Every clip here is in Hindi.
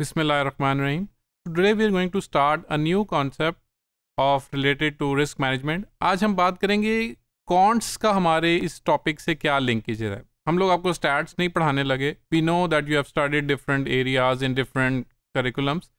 Bismillahirrahmanirrahim. Today we are going to start a new concept of related to risk management आज हम बात करेंगे कॉन्ट्स का हमारे इस टॉपिक से क्या लिंकेज है हम लोग आपको स्टैट्स नहीं पढ़ाने लगे we know that you have studied different areas in different curriculums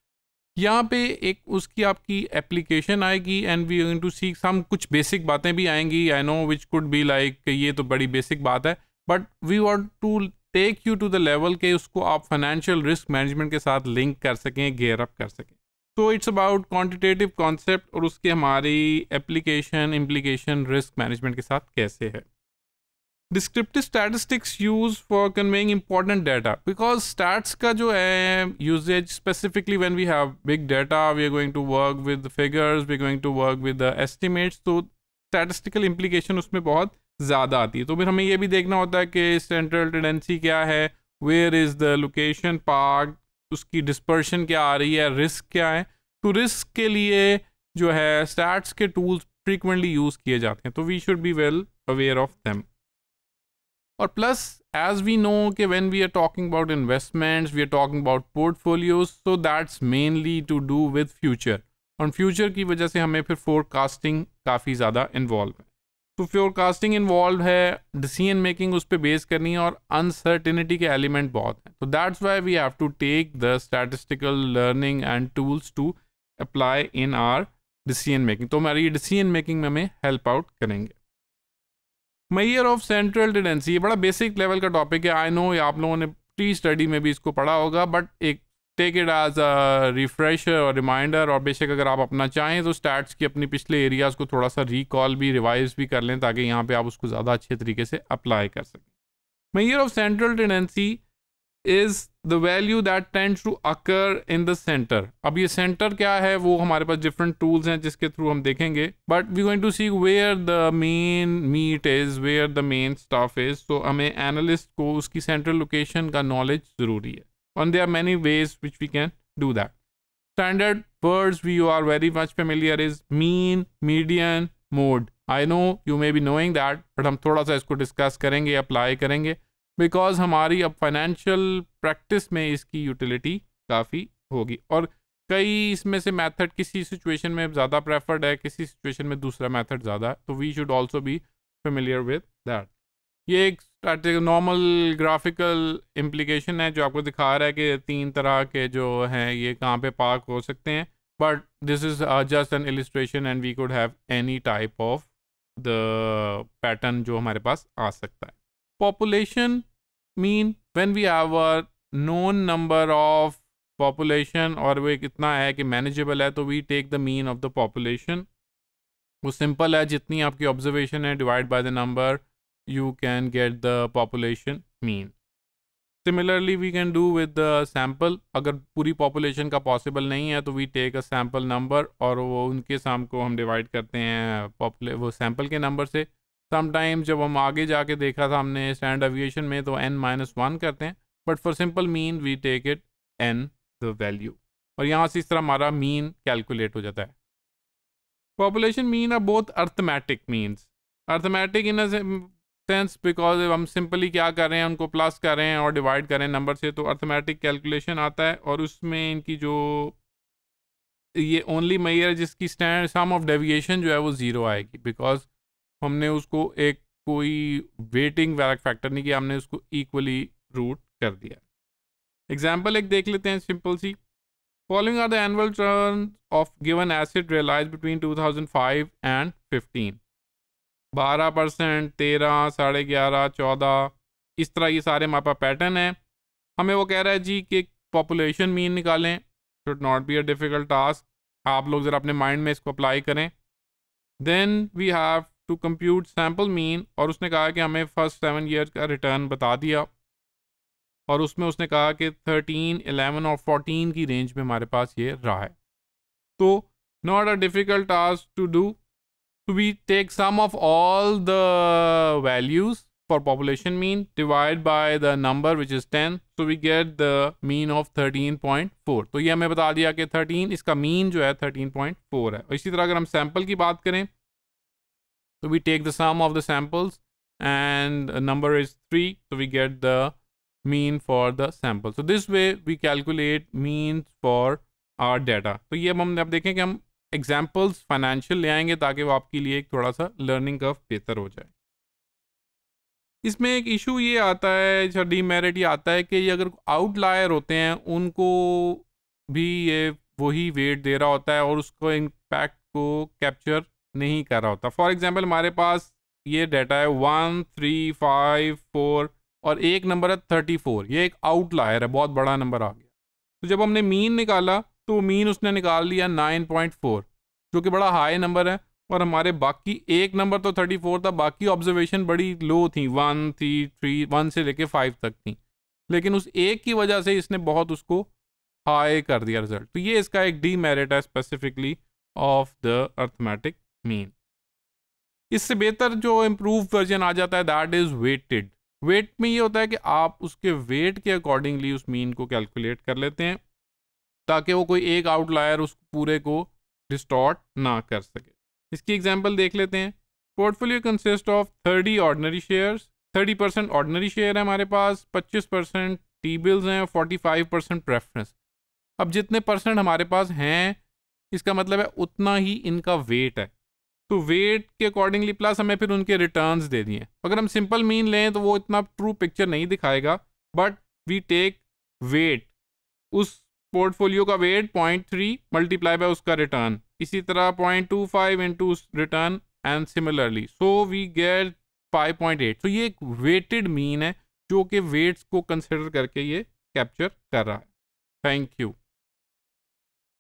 यहाँ पे एक उसकी आपकी एप्लीकेशन आएगी and we going to see some कुछ बेसिक बातें भी आएंगी I know which could be like ये तो बड़ी बेसिक बात है but we want to take you to the level के उसको आप फाइनेंशियल रिस्क मैनेजमेंट के साथ लिंक कर सकें गेयर अप कर सकें तो इट्स अबाउट क्वान्टिटेटिव कॉन्सेप्ट और उसके हमारी एप्लीकेशन इम्प्लीकेशन रिस्क मैनेजमेंट के साथ कैसे है descriptive statistics use for conveying important data because stats का जो है usage specifically when we have big data we are going to work with figures we are going to work with estimates तो स्टैटिस्टिकल इम्प्लीकेशन उसमें बहुत ज़्यादा आती है तो फिर हमें यह भी देखना होता है कि सेंट्रल टेंडेंसी क्या है where is the location part उसकी डिस्पर्शन क्या आ रही है रिस्क क्या है तो रिस्क के लिए जो है स्टैट्स के टूल्स फ्रीक्वेंटली यूज़ किए जाते हैं तो we should be well aware of them और प्लस एज वी नो कि when we are talking about investments we are talking about portfolios so that's mainly to do with future और फ्यूचर की वजह से हमें फिर फोरकास्टिंग काफ़ी ज़्यादा इन्वॉल्व है तो फ्योरकास्टिंग इन्वॉल्व है डिसीजन मेकिंग उस पर बेस करनी है और अनसर्टिनिटी के एलिमेंट बहुत हैं तो that's why we have to take the statistical learning and tools to apply in our decision making तो हमारी डिसीजन मेकिंग में हमें हेल्प आउट करेंगे मैयर ऑफ सेंट्रल टेंडेंसी ये बड़ा बेसिक लेवल का टॉपिक है आई नो आप लोगों ने प्री स्टडी में भी इसको पढ़ा होगा बट एक take it as a refresh और रिमाइंडर और बेशक अगर आप अपना चाहें तो स्टैट्स की अपनी पिछले एरियाज़ को थोड़ा सा रिकॉल भी रिवाइज भी कर लें ताकि यहाँ पे आप उसको ज़्यादा अच्छे तरीके से अप्लाई कर सकें my of central tendency is the value that tend to occur in the centre अब ये सेंटर क्या है वो हमारे पास डिफरेंट टूल्स हैं जिसके थ्रू हम देखेंगे but we going to see where the main meat is where the main stuff is तो हमें एनालिस्ट को उसकी सेंट्रल लोकेशन का नॉलेज ज़रूरी है and there are many ways which we can do that standard words we are very much familiar is mean median mode I know you may be knowing that but हम थोड़ा सा इसको डिस्कस करेंगे अप्लाई करेंगे बिकॉज हमारी अब फाइनेंशियल प्रैक्टिस में इसकी यूटिलिटी काफ़ी होगी और कई इसमें से मेथड किसी सिचुएशन में ज़्यादा प्रेफर्ड है किसी सिचुएशन में दूसरा मेथड ज़्यादा है तो we should also be familiar with that ये एक नॉर्मल ग्राफिकल इम्प्लीकेशन है जो आपको दिखा रहा है कि तीन तरह के जो हैं ये कहाँ पे पार्क हो सकते हैं but this is just an illustration and we could have any type of the pattern जो हमारे पास आ सकता है population mean when we have a known number of population और वो एक इतना है कि मैनेजेबल है तो we take the mean of the population वो सिंपल है जितनी आपकी ऑब्जर्वेशन है divide by the number you can get the population mean similarly we can do with sample अगर पूरी पॉपुलेशन का पॉसिबल नहीं है तो we take a sample number और वो उनके साम को हम डिवाइड करते हैं पॉपुले वो सैम्पल के नंबर से समटाइम्स जब हम आगे जाके देखा था हमने स्टैंड एविएशन में तो एन माइनस वन करते हैं but for simple mean we take it n the value और यहाँ से इस तरह हमारा मीन कैलकुलेट हो जाता है population mean are both arithmetic means arithmetic in sense because हम सिंपली क्या कर रहे हैं उनको प्लस कर रहे हैं और डिवाइड कर रहे हैं नंबर से तो अर्थमेटिक कैलकुलेशन आता है और उसमें इनकी जो ये ओनली मैयर है जिसकी स्टैंड सम ऑफ डेविएशन जो है वो ज़ीरो आएगी बिकॉज हमने उसको एक कोई वेटिंग फैक्टर नहीं किया हमने उसको इक्वली रूट कर दिया एग्जाम्पल एक देख लेते हैं सिंपल सी following are the annual turn of given asset realise between two thousand five and fifteen बारह परसेंट तेरह साढ़े ग्यारह चौदह इस तरह ये सारे हमारे पास पैटर्न हैं हमें वो कह रहा है जी कि पॉपुलेशन मीन निकालें should not be a difficult task आप लोग ज़रा अपने माइंड में इसको अप्लाई करें then we have to compute sample mean और उसने कहा कि हमें फर्स्ट सेवन ईयर का रिटर्न बता दिया और उसमें उसने कहा कि थर्टीन एलेवन और फोर्टीन की रेंज में हमारे पास ये रहा है तो not a difficult task to do we take sum of all the values for population mean divide by the number which is 10 so we get the mean of 13.4 so ye hame bata diya ke 13 iska mean jo hai 13.4 hai isi tarah agar hum sample ki baat kare so we take the sum of the samples and number is 3 so we get the mean for the sample so this way we calculate means for our data so ye hum ab dekhe ki hum examples financial ले आएंगे ताकि वो आपके लिए एक थोड़ा सा लर्निंग कर्व बेहतर हो जाए इसमें एक इशू ये आता है या अच्छा, डीमेरिट ये आता है कि ये अगर आउटलायर होते हैं उनको भी ये वही वेट दे रहा होता है और उसको इम्पैक्ट को कैप्चर नहीं कर रहा होता फॉर एग्जाम्पल हमारे पास ये डाटा है वन थ्री फाइव फोर और एक नंबर है थर्टी फोर ये एक आउटलायर है बहुत बड़ा नंबर आ गया तो जब हमने मीन निकाला तो मीन उसने निकाल लिया 9.4 जो कि बड़ा हाई नंबर है और हमारे बाकी एक नंबर तो 34 था बाकी ऑब्जर्वेशन बड़ी लो थी वन थी थ्री वन से लेके फाइव तक थी लेकिन उस एक की वजह से इसने बहुत उसको हाई कर दिया रिजल्ट तो ये इसका एक डी मेरिट है specifically of the arithmetic mean इससे बेहतर जो इम्प्रूव वर्जन आ जाता है दैट इज़ वेटेड वेट में ये होता है कि आप उसके वेट के अकॉर्डिंगली उस मीन को कैलकुलेट कर लेते हैं ताकि वो कोई एक आउटलायर उस पूरे को डिस्टॉर्ट ना कर सके इसकी एग्जाम्पल देख लेते हैं portfolio consist of thirty ordinary shares thirty percent ordinary share है हमारे पास पच्चीस परसेंट टी बिल्स हैं फोर्टी फाइव परसेंट प्रेफरेंस अब जितने परसेंट हमारे पास हैं इसका मतलब है उतना ही इनका वेट है तो वेट के अकॉर्डिंगली प्लस हमें फिर उनके रिटर्न दे दिए अगर हम सिंपल मीन लें तो वो इतना ट्रू पिक्चर नहीं दिखाएगा बट वी टेक वेट उस पोर्टफोलियो का weight point three multiply by उसका रिटर्न इसी तरह point two five into return and similarly so we get five point eight so ये एक वेटेड मीन है जो कि वेट्स को कंसिडर करके ये कैप्चर कर रहा है थैंक यू